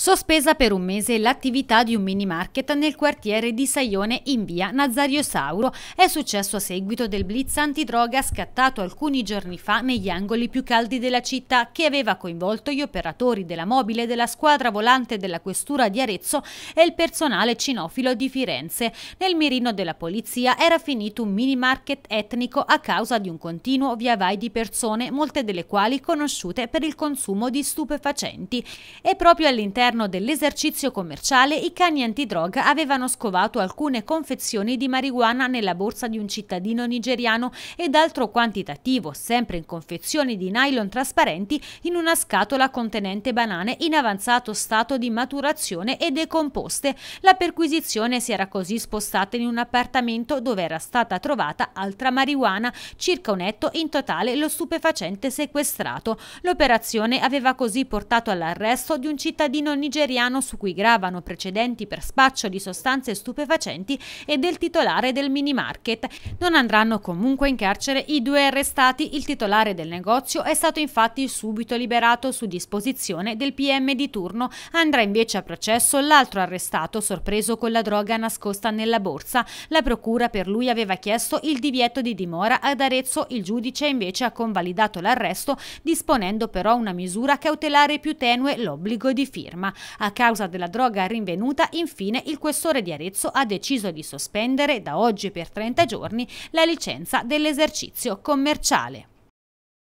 Sospesa per un mese l'attività di un mini market nel quartiere di Saione in via Nazario Sauro. È successo a seguito del blitz antidroga scattato alcuni giorni fa negli angoli più caldi della città che aveva coinvolto gli operatori della mobile della squadra volante della questura di Arezzo e il personale cinofilo di Firenze. Nel mirino della polizia era finito un mini market etnico a causa di un continuo via vai di persone, molte delle quali conosciute per il consumo di stupefacenti. E proprio all'interno all'interno dell'esercizio commerciale i cani antidroga avevano scovato alcune confezioni di marijuana nella borsa di un cittadino nigeriano ed altro quantitativo, sempre in confezioni di nylon trasparenti, in una scatola contenente banane in avanzato stato di maturazione e decomposte. La perquisizione si era così spostata in un appartamento dove era stata trovata altra marijuana, circa un etto in totale lo stupefacente sequestrato. L'operazione aveva così portato all'arresto di un cittadino nigeriano su cui gravano precedenti per spaccio di sostanze stupefacenti e del titolare del mini market. Non andranno comunque in carcere i due arrestati, il titolare del negozio è stato infatti subito liberato su disposizione del PM di turno, andrà invece a processo l'altro arrestato sorpreso con la droga nascosta nella borsa. La procura per lui aveva chiesto il divieto di dimora ad Arezzo, il giudice invece ha convalidato l'arresto disponendo però una misura cautelare più tenue, l'obbligo di firma ferma. A causa della droga rinvenuta, infine, il questore di Arezzo ha deciso di sospendere da oggi per 30 giorni la licenza dell'esercizio commerciale.